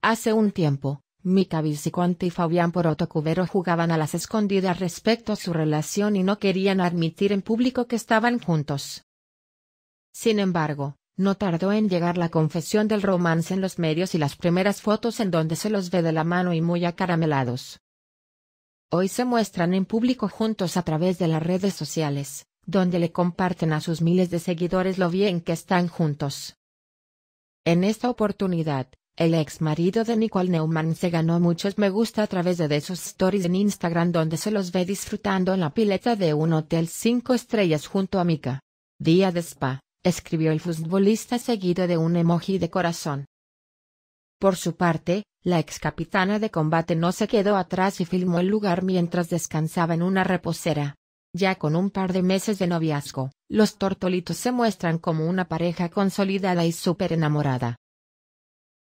Hace un tiempo, Mika Vilsiconte y Fabián Poroto Cubero jugaban a las escondidas respecto a su relación y no querían admitir en público que estaban juntos. Sin embargo, no tardó en llegar la confesión del romance en los medios y las primeras fotos en donde se los ve de la mano y muy acaramelados. Hoy se muestran en público juntos a través de las redes sociales, donde le comparten a sus miles de seguidores lo bien que están juntos. En esta oportunidad, el ex marido de Nicole Neumann se ganó muchos me gusta a través de, esos sus stories en Instagram donde se los ve disfrutando en la pileta de un hotel cinco estrellas junto a Mika. Día de spa, escribió el futbolista seguido de un emoji de corazón. Por su parte, la ex capitana de combate no se quedó atrás y filmó el lugar mientras descansaba en una reposera. Ya con un par de meses de noviazgo, los tortolitos se muestran como una pareja consolidada y súper enamorada.